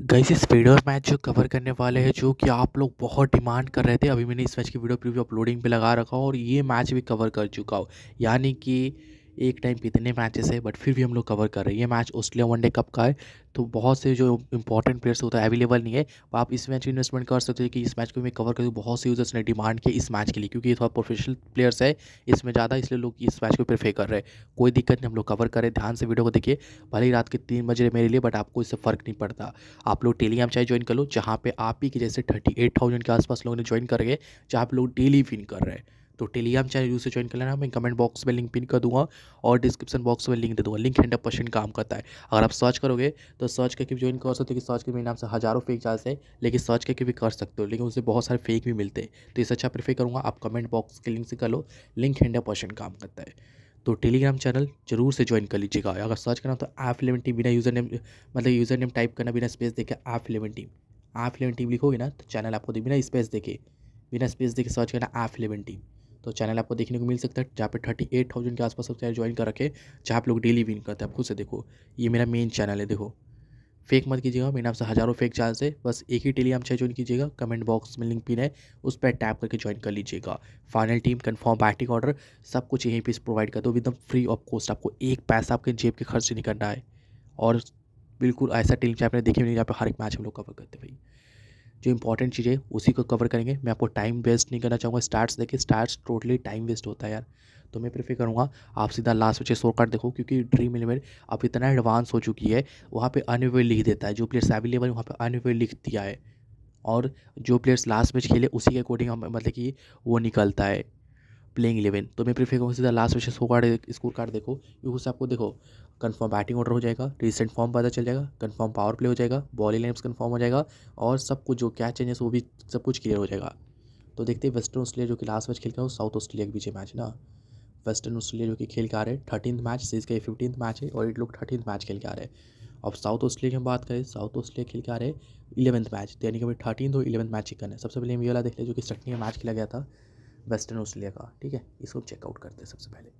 गई इस video match जो कवर करने वाले हैं जो कि आप लोग बहुत डिमांड कर रहे थे अभी मैंने इस मैच की वीडियो प्रीव्यू अपलोडिंग पे लगा रखा हूँ और ये मैच भी कवर कर चुका हूँ यानी कि एक टाइम पे इतने मैचेस है बट फिर भी हम लोग कवर कर रहे हैं ये मैच ऑस्ट्रेलिया वनडे कप का है तो बहुत से जो इंपॉर्टेंट प्लेयर्स होता है अवेलेबल नहीं है तो आप इस मैच में इन्वेस्टमेंट कर सकते हो कि इस मैच को मैं कवर कर दूँ बहुत से यूजर्स ने डिमांड किया इस मैच के लिए क्योंकि ये थोड़ा प्रोफेशनल प्लेयर्स है इसमें ज़्यादा इसलिए लोग इस मैच को प्रेफर कर रहे हैं कोई दिक्कत नहीं हम लोग कवर करें ध्यान से वीडियो को देखिए भले ही रात के तीन बजे मेरे लिए बट आपको इससे फ़र्क नहीं पड़ता आप लोग एम चाहे ज्वाइन कर लो जहाँ पे आप ही के जैसे थर्टी के आसपास लोगों ने ज्वाइन कर गए जहाँ पर लोग डेली विन कर रहे हैं तो टेलीग्राम चैनल यूज से ज्वाइन कर लेना मैं कमेंट बॉक्स में लिंक पिन कर दूंगा और डिस्क्रिप्शन बॉक्स में लिंक दे दूंगा लिंक हंड्रेड परसेंट काम करता है अगर आप सर्च करोगे तो सर्च करके भी ज्वाइन कर सकते हो कि सर्च के मेरे नाम से हज़ारों फेक चार्ज है लेकिन सर्च करके भी कर सकते हो लेकिन उससे बहुत सारे फेक भी मिलते हैं तो इससे अच्छा प्रेफर करूँगा आप कमेंट बॉक्स के लिंक से कर लो लिंक हंड्रेड परसेंट काम करता है तो टेलीग्राम चैनल जरूर से ज्वाइन कर लीजिएगा अगर सर्च करना तो ऐप इलेवन टीम बिना यूज़र नेम मतलब यूज़र नेम टाइप करना बिना स्पेस देखे app eleven team app eleven team लिखोगे ना तो चैनल आपको दे बिना स्पेस देके बिना स्पेस देके सर्च करना ऐप इलेवन टीम तो चैनल आपको देखने को मिल सकता है जहाँ पे थर्टी एट थाउजेंड के आसपास सब्सक्राइबर ज्वाइन कर रखे जहाँ आप लोग डेली विन करते हैं आप खुद से देखो ये मेरा मेन चैनल है देखो फेक मत कीजिएगा मेरे नाम से हज़ारों फेक चैनल है बस एक ही टेली हम चाहे ज्वाइन कीजिएगा कमेंट बॉक्स में लिंक पिन है उस पर टैप करके ज्वाइन कर लीजिएगा final team confirm batting order सब कुछ यहीं पर प्रोवाइड कर दो एकदम फ्री ऑफ कॉस्ट आपको एक पैसा आपके जेब के खर्च नहीं करना है और बिल्कुल ऐसा टीम चाहे आपने देखी नहीं जहाँ पर हर एक मैच हम लोग कवर करते भाई जो इंपॉर्टेंट चीज़ें उसी को कवर करेंगे मैं आपको टाइम वेस्ट नहीं करना चाहूँगा स्टार्ट देखिए स्टार्ट्स टोटली टाइम वेस्ट होता है यार तो मैं प्रेफर करूँगा आप सीधा लास्ट में शो कार्ड देखो क्योंकि ड्रीम इलेवन अब इतना एडवांस हो चुकी है वहाँ पर अनवेल लिख देता है जो प्लेयर्स अवेलेबल लेवल वहाँ पर अनवेल लिख दिया है और जो प्लेयर्स लास्ट मैच खेले उसी के अकॉर्डिंग मतलब कि वो निकलता है प्लेइंग इलेवन तो मैं प्रेफर करूँगा सीधा last match show card score card देखो क्योंकि उससे आपको देखो कंफर्म बैटिंग ऑर्डर हो जाएगा रिसेंट फॉर्म पता चल जाएगा कंफर्म पावर प्ले हो जाएगा बॉलिंग लाइन कंफर्म हो जाएगा और सब कुछ जो क्या चेंजेस वो भी सब कुछ क्लियर हो जाएगा तो देखते हैं वेस्टर्न ऑस्ट्रेलिया जो कि लास्ट मैच खेल के साउथ ऑस्ट्रेलिया के बीच मैच ना वेस्टर्न ऑस्ट्रेलिया जो कि खेल के आ रहे हैं थर्टीन मैच सीज का फिफ्टीन मैच है और इट लोग थर्टीन मैच खेल के आ रहे हैं अब साउथ ऑस्ट्रेलिया की हम बात करें साउथ ऑस्ट्रेलिया खेल के आ रहे हैं इलेवंथ मैच यानी कि थर्टीन और इलेवंथ मैच ही करना है सबसे पहले हम ये वाला देख लें जो कि सटनी में मैच खेला गया था वेस्टर्न ऑस्ट्रेलिया का ठीक है इसको चेकआउट करते हैं सबसे पहले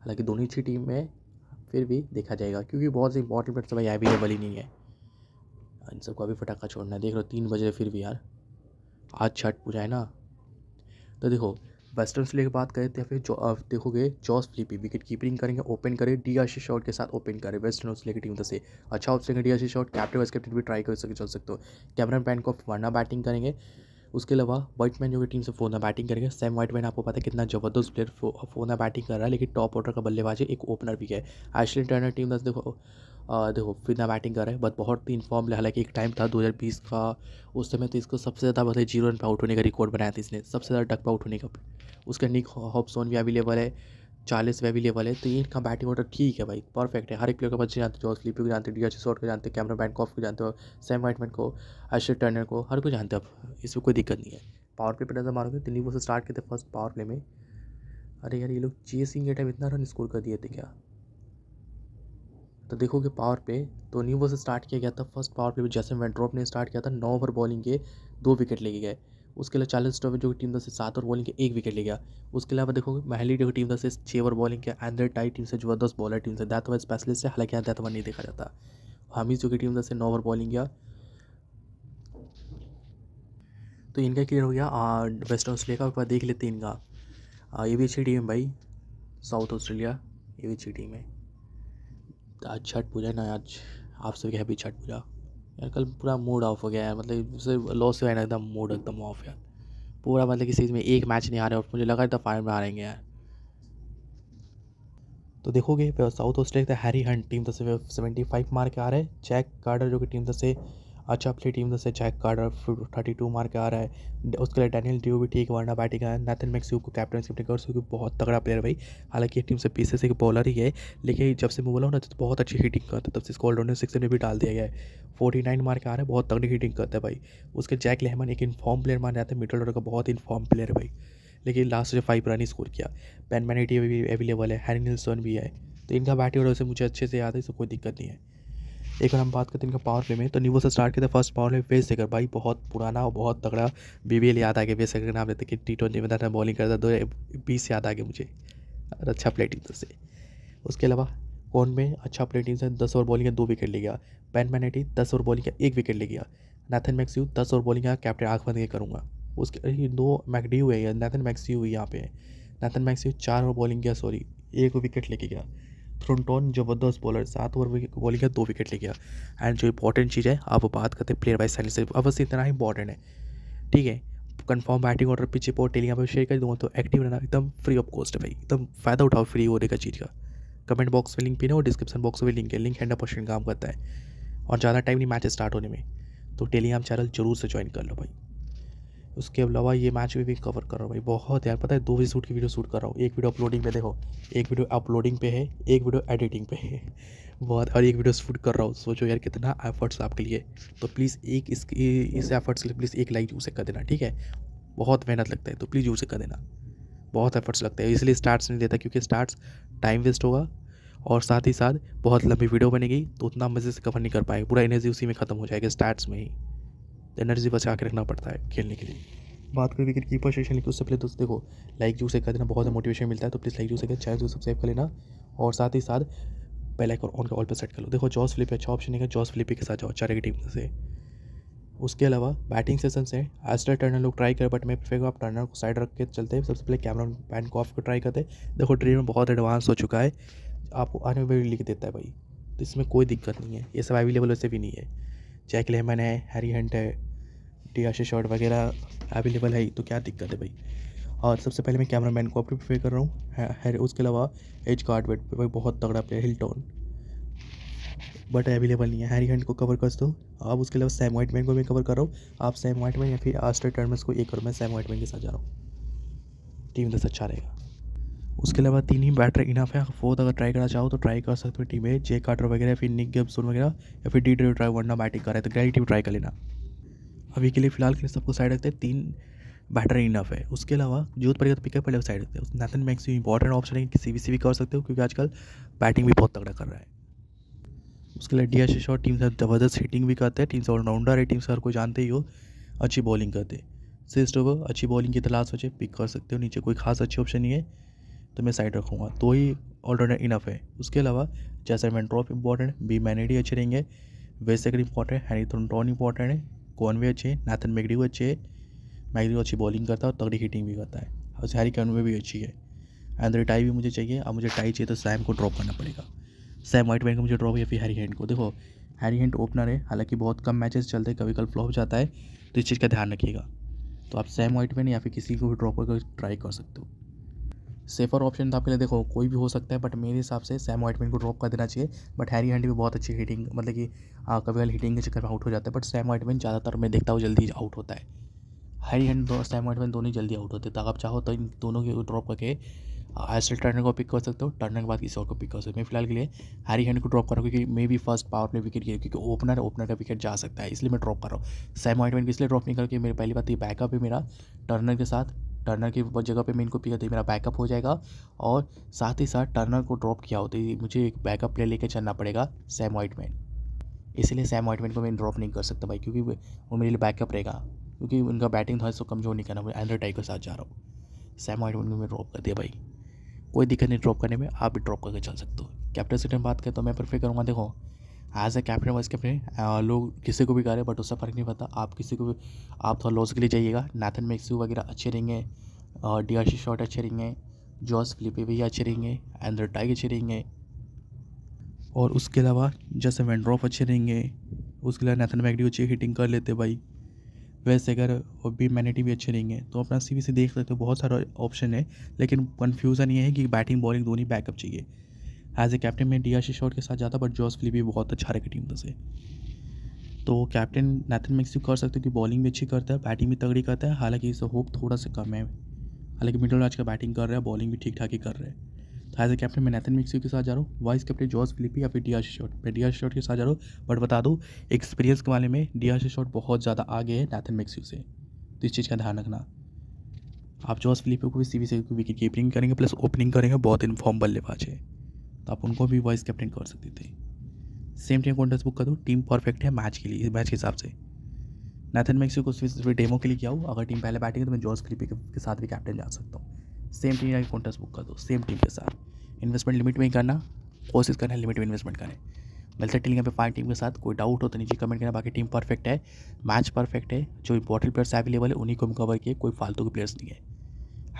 हालांकि दोनों ही टीम में फिर भी देखा जाएगा क्योंकि बहुत से इंपॉर्टेंट पेट्स तो भाई अवेलेबल ही नहीं है इन सबको अभी फटाखा छोड़ना है देख लो तीन बजे फिर भी यार आज छठ पूजा है ना तो देखो वेस्टर्न से लेकर बात करें तो फिर जो अब देखोगे जॉस फ्लिपी विकेट कीपिंग करेंगे ओपन करें डी आशीष शॉट के साथ ओपन करें वेस्टर्न स्ले की टीम से अच्छा ऑप्शन है D'Arcy Short captain vice captain भी ट्राई कर सके चल सकते हो कैमरन पैन को वरना बैटिंग करेंगे उसके अलावा मैन जो कि टीम से फोना बैटिंग करेंगे व्हाइट मैन आपको पता है कितना जबरदस्त प्लेयर फोना बैटिंग कर रहा है लेकिन टॉप ऑर्डर का बल्लेबाज है एक ओपनर भी है एशली इंटरनेट टीम दस देखो देखो फिना बैटिंग कर रहा है बट बहुत ही इन्फॉर्म है हालांकि एक टाइम था 2020 का उस समय तो इसको सबसे ज़्यादा बताए जीरो रन पर आउट होने का रिकॉर्ड बनाया था इसने सबसे ज़्यादा डक पर आउट होने का उसका निक हॉपसोन भी अवेलेबल है चालीस पे अवेलेबल है तो इनका बैटिंग ऑर्डर ठीक है भाई परफेक्ट है हर एक प्लेयर को बच्चे जानते जो स्लीपी को जानते हो डी एच को जानते कैमरा कैमरा बैंकॉफ को जानते हो सैम वाइटमैन को अशर टर्नर को हर को जानते आप इसमें कोई दिक्कत नहीं है पावर प्ले पर नजर मारोगे दिल्ली वो से स्टार्ट करते फर्स्ट पावर प्ले में अरे यार ये लोग चेसिंग के टाइम इतना रन स्कोर कर दिए थे क्या तो देखोगे पावर पे तो न्यू से स्टार्ट किया गया था फर्स्ट पावर प्ले में जैसे ड्रॉप ने स्टार्ट किया था नौ ओवर बॉलिंग के दो विकेट लेके गए उसके अलावा चालीस ट्रॉफी जो टीम दस से सात ओवर बॉलिंग के एक विकेट ले गया उसके अलावा देखोगे महली जो टीम दस से छः ओवर बॉलिंग किया एंड्रे टाई टीम से जो दस बॉलर टीम से दैतवा स्पेशलिस्ट है हालांकि यहाँ दैतवा नहीं देखा जाता हामिद जो की टीम दस से नौ ओवर बॉलिंग किया तो इनका क्लियर हो गया वेस्ट ऑस्ट्रेलिया का देख लेते हैं इनका ये भी अच्छी टीम है भाई साउथ ऑस्ट्रेलिया ये भी अच्छी टीम है आज छठ पूजा ना आज आप सभी हैप्पी छठ पूजा यार कल पूरा मूड ऑफ हो गया यार मतलब लॉस हुआ एकदम मूड एकदम ऑफ यार पूरा मतलब कि सीरीज़ में एक मैच नहीं आ है और मुझे लगा था फाइनल में रहेंगे यार तो देखोगे साउथ ऑस्ट्रेलिया का हैरी हंट टीम तरफ से सेवेंटी फाइव मार के आ रहे हैं जैक कार्डर जो कि टीम तरफ तो से अच्छा अपनी टीम से जैक कार्डर थर्टी टू मार के आ रहा है उसके लिए डैनियल ड्यू भी ठीक वरना बैटिंग है नैथन मैक्सू को कैप्टन से और सकती बहुत तगड़ा प्लेयर भाई हालांकि टीम से पीछे से एक बॉलर ही है लेकिन जब से मैं बोला ना तो बहुत अच्छी हीटिंग करता है तब से इसको ऑलराउंडर सिक्स में भी डाल दिया गया है फोर्टी नाइन मार के आ रहा है बहुत तगड़ी हीटिंग करता है भाई उसके जैक लेहमन एक इनफॉर्म प्लेयर माना जाता है मिडल ऑर्डर का बहुत इनफॉर्म प्लेयर है भाई लेकिन लास्ट जो फाइव रन ही स्कोर किया पेन मैनिटी भी अवेलेबल है हैरी निल्सन भी है तो इनका बैटिंग ऑर्डर से मुझे अच्छे से याद है इसको कोई दिक्कत नहीं है एक अगर हम बात करते हैं इनका पावर प्ले में तो न्यूवो से स्टार्ट किया हैं फर्स्ट पावर प्ले वेस देकर भाई बहुत पुराना और बहुत तगड़ा एल याद आ गया वेस सेकर नाम देते कि टी ट्वेंटी में था बॉलिंग करता दो तो बीस याद आ गया मुझे और अच्छा प्ले टीम से उसके अलावा कौन में अच्छा प्ले टीम से दस ओवर बॉलिंग का दो विकेट ले गया पैन मैनेटी दस ओवर बॉलिंग का एक विकेट ले गया नैथन मैक्स्यू दस ओवर बॉलिंग का कैप्टन आँख बंद करूँगा उसके दो मैकडी हुए नैथन मैक्स्यू यहाँ पे नैथन मैक्स्यू चार ओवर बॉलिंग किया सॉरी एक विकेट लेके गया थ्रोनटोन जबरदस्त बॉलर सात ओवर बॉल किया दो विकेट ले गया एंड जो इंपॉर्टेंट चीज़ है आप बात करते हैं प्लेयर वाइज साइड से अब बस इतना इंपॉर्टेंट है ठीक है कंफर्म बैटिंग ऑर्डर पीछे रिपोर्ट टेली यहाँ पर शेयर कर दूँगा तो एक्टिव रहना एकदम फ्री ऑफ कॉस्ट है भाई एकदम फ़ायदा उठाओ फ्री होने का चीज़ का कमेंट बॉक्स में लिंक भी ना और डिस्क्रिप्शन बॉक्स में लिंक है लिंक हंड्रेड परसेंट काम करता है और ज़्यादा टाइम नहीं मैच स्टार्ट होने में तो टेलीग्राम चैनल जरूर से ज्वाइन कर लो भाई उसके अलावा ये मैच भी, भी कवर कर रहा हूँ भाई बहुत यार पता है दो भी शूट की वीडियो शूट कर रहा हूँ एक वीडियो अपलोडिंग पे देखो एक वीडियो अपलोडिंग पे है एक वीडियो एडिटिंग पे है बहुत और एक वीडियो शूट कर रहा हूँ सोचो यार कितना एफर्ट्स आपके लिए तो प्लीज़ एक इस इस एफर्ट्स के लिए प्लीज़ एक लाइक उसे कर देना ठीक है बहुत मेहनत लगता है तो प्लीज़ उसे कर देना बहुत एफर्ट्स लगता है इसलिए स्टार्ट्स नहीं देता क्योंकि स्टार्ट्स टाइम वेस्ट होगा और साथ ही साथ बहुत लंबी वीडियो बनेगी तो उतना मज़े से कवर नहीं कर पाएगा पूरा एनर्जी उसी में ख़त्म हो जाएगा स्टार्ट्स में ही तो एनर्जी बचा के रखना पड़ता है खेलने के लिए बात करें विकेट कीपर सेशन की उससे पहले दोस्तों देखो लाइक जू से कर देना बहुत मोटिवेशन मिलता है तो प्लीज़ लाइक जू से कर चैनल जो सब्सक्राइब कर लेना और साथ ही साथ पहले और ऑन का ऑल पर सेट कर लो देखो जॉस फ्लिप अच्छा ऑप्शन है जॉस फ्लिप के साथ जाओ चारे की टीम से उसके अलावा बैटिंग सेशन से एस्टर टर्नर लोग ट्राई करें बट मैं फिर आप टर्नर को साइड रख के चलते हैं सबसे पहले कैमरा पैन को ऑफ को ट्राई करते हैं देखो ड्रीम में बहुत एडवांस हो चुका है आपको आने में लिख देता है भाई तो इसमें कोई दिक्कत नहीं है ये सब अवेलेबल वैसे भी नहीं है जैक लेमन है हैरी हंट है टी आर शॉट वगैरह अवेलेबल है तो क्या दिक्कत है भाई और सबसे पहले मैं कैमरा मैन को आपको प्रीफर कर रहा हूँ है, है, उसके अलावा एज कार्ड वेट पर भाई बहुत तगड़ा प्लेयर हिल्टॉन बट अवेलेबल नहीं है हैरी हैंड को कवर कर दो आप उसके अलावा सैम वाइटमैन को मैं कवर कर रहा हूँ आप सैम वाइटमैन या फिर आस्टर टर्मस को एक और मैं सैम वाइटमैन के साथ जा रहा हूँ टीम दस अच्छा रहेगा उसके अलावा तीन ही बैटर इनफ है फोर्थ अगर ट्राई करना चाहो तो ट्राई कर सकते हो टीम में जे कार्टर वगैरह फिर निक गिब्सन वगैरह या फिर डी ड्राइव ट्राई वरना बैटिंग कर रहे तो ग्रेटी ट्राई कर लेना अभी के लिए फिलहाल के लिए सबको साइड रखते हैं तीन बैटर इनफ है उसके अलावा जोधपुर का पिकअप पहले साइड रखते हैं नैथन मैक्स इंपॉर्टेंट ऑप्शन है किसी भी सी भी कर सकते हो क्योंकि आजकल बैटिंग भी बहुत तगड़ा कर रहा है उसके लिए डी एस टीम से ज़बरदस्त हिटिंग भी करते हैं टीम से ऑलराउंडर है टीम से हर को जानते ही हो अच्छी बॉलिंग करते हैं सिस्ट अच्छी बॉलिंग की तलाश हो पिक कर सकते हो नीचे कोई खास अच्छी ऑप्शन नहीं है तो मैं साइड रखूँगा तो ही ऑलराउंडर इनफ है उसके अलावा जैसे मैन ट्रॉप इंपॉर्टेंट बी मैनेडी अच्छे रहेंगे second important Harry Thornton important है कॉनवे अच्छे नाथन भी अच्छे है मैगडियो अच्छी बॉलिंग करता है और तगड़ी हिटिंग भी करता है और सारी कॉनवे भी अच्छी है एंड टाई भी मुझे चाहिए अब मुझे टाई चाहिए तो सैम को ड्रॉप करना पड़ेगा सैम वाइट मैन को मुझे ड्रॉप या फिर हैरी हैंड को देखो हैरी हैंड ओपनर है हालांकि बहुत कम मैचेस चलते हैं कभी कल फ्लॉप जाता है तो इस चीज़ का ध्यान रखिएगा तो आप सैम वाइटमैन या फिर किसी को भी ड्रॉप करके ट्राई कर सकते हो सेफर ऑप्शन था आपके लिए देखो कोई भी हो सकता है बट मेरे हिसाब से सैम वाइटमैन को ड्रॉप कर देना चाहिए बट हैरी हैंड भी बहुत अच्छी हिटिंग मतलब कि कभी कल हिटिंग के चक्कर में आउट हो जाता है बट सैम वाइटमैन ज़्यादातर मैं देखता हूँ जल्दी आउट होता है हैरी हैंड और सैम वाइटमैन दोनों ही जल्दी आउट होते हैं तो आप चाहो तो इन दोनों के ड्रॉप करके हाइस्टल टर्नर को पिक कर सकते हो टर्नर के बाद किसी और को पिक कर सकते हो मैं फिलहाल के लिए हैरी हैंड को ड्रॉप कर रहा हूँ क्योंकि मे भी फर्स्ट पावर प्ले विकेट गिर क्योंकि ओपनर ओपनर का विकेट जा सकता है इसलिए मैं ड्रॉप कर रहा हूँ सैम वाइटमैन को इसलिए ड्रॉप नहीं करके मेरी पहली बात तो ये बैकअप है मेरा टर्नर के साथ टर्नर की जगह पे मैं इनको पिक करती मेरा बैकअप हो जाएगा और साथ ही साथ टर्नर को ड्रॉप किया होता है मुझे एक बैकअप प्लेयर लेकर चलना पड़ेगा सैम वाइटमैन इसलिए सैम वाइटमैन को मैं ड्रॉप नहीं कर सकता भाई क्योंकि वो मेरे लिए बैकअप रहेगा क्योंकि उनका बैटिंग थोड़ा सा कमज़ोर नहीं करना मैं एंड्रे टाइप के साथ जा रहा हूँ सैम वाइटमैन को मैं ड्रॉप कर दिया भाई कोई दिक्कत नहीं ड्रॉप करने में आप भी ड्रॉप करके चल सकते हो कैप्टन सिटन बात करें तो मैं प्रेफर करूँगा देखो as a captain vice captain लोग किसी को भी हैं बट उससे फ़र्क नहीं पड़ता आप किसी को भी आप थोड़ा लॉस के लिए जाइएगा नैथन मैक्सू वगैरह अच्छे रहेंगे और डी आर सी शॉट अच्छे रहेंगे जॉस फिलिपे भी अच्छे रहेंगे एंड्रो टाइग अच्छे रहेंगे और उसके अलावा जैसे वेंड्रॉफ अच्छे रहेंगे उसके अलावा नैथन मैगडी अच्छी हिटिंग कर लेते भाई वैसे अगर और भी मैनिटी भी अच्छे रहेंगे तो अपना सी से देख लेते बहुत सारा ऑप्शन है लेकिन कन्फ्यूज़न ये है कि बैटिंग बॉलिंग दोनों ही बैकअप चाहिए एज ए कैप्टन में डी शिशोर शॉट के साथ जाता बट जॉस फिली भी बहुत अच्छा रहेगा टीम से तो कैप्टन नैथन भी कर सकते हो कि बॉलिंग भी अच्छी करता है बैटिंग भी तगड़ी करता है हालांकि इससे होप थोड़ा सा कम है हालांकि मिडल आज का बैटिंग कर रहा है बॉलिंग भी ठीक ठाक ही कर रहे हैं तो एज ए कैप्टन मैं नैथन मिक्सी के साथ जा रहा हूँ वाइस कैप्टन जॉर्ज फिलिपी या फिर डी आर शॉट मैं डी आर शॉट के साथ जा रहा हूँ बट बता दूँ एक्सपीरियंस के बारे में डी आर शॉट बहुत ज़्यादा आगे है नैथन मिक्सी से तो इस चीज़ का ध्यान रखना आप जॉर्ज फिलिपी को भी सी बी से विकेट कीपिंग करेंगे प्लस ओपनिंग करेंगे बहुत इन्फॉर्म बल्लेबाज है तो आप उनको भी वाइस कैप्टन कर सकते थे सेम टीम कॉन्टेस्ट बुक कर दो टीम परफेक्ट है मैच के लिए इस मैच के हिसाब से नैथन मैक्सी को सिर्फ डेमो के लिए किया हो अगर टीम पहले बैटिंग है तो मैं जॉर्ज क्लिपी के साथ भी कैप्टन जा सकता हूँ सेम टीम आगे कॉन्टेस्ट बुक कर दो सेम टीम के साथ इन्वेस्टमेंट लिमिट में ही करना कोशिश करना है लिमिट में इन्वेस्टमेंट करें मिल टीम यहाँ पे फाइव टीम के साथ कोई डाउट हो तो नीचे कमेंट करना बाकी टीम परफेक्ट है मैच परफेक्ट है जो इंपॉर्टेंट प्लेयर्स अवेलेबल है उन्हीं को हम कवर किए कोई फालतू के प्लेयर्स नहीं है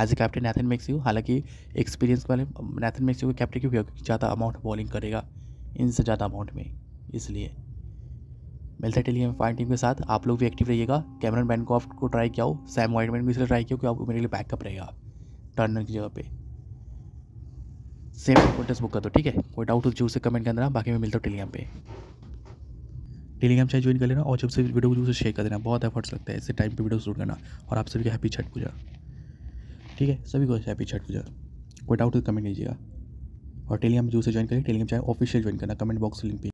as a captain Nathan McSweeney हालांकि एक्सपीरियंस वाले नैथन मैक्सियो को कैप्टन क्योंकि ज़्यादा अमाउंट बॉलिंग करेगा इनसे ज़्यादा अमाउंट में इसलिए मिलता है टेली फाइन टीम के साथ आप लोग भी एक्टिव रहिएगा कैमरन बैनकॉफ्ट को ट्राई किया हो सैम वाइटमैन भी इसलिए ट्राई किया क्योंकि आपको मेरे लिए बैकअप रहेगा टर्नर की जगह पे सेम कॉन्टेस्ट बुक कर दो ठीक है कोई डाउट हो जो तो से कमेंट करना बाकी मैं मिलता हूँ टेलीग्राम पे टेलीग्राम चाहे ज्वाइन कर लेना और जब से वीडियो को जो से शेयर कर देना बहुत एफर्ट्स लगता है ऐसे टाइम पे वीडियो शूट करना और आप सभी हैप्पी छठ पूजा ठीक है सभी को हैप्पी छठ पूजा कोई डाउट हो तो कमेंट कीजिएगा और टेलीग्राम जो से ज्वाइन करें टेलीग्राम चाहे ऑफिशियल ज्वाइन करना कमेंट बॉक्स लिंक पे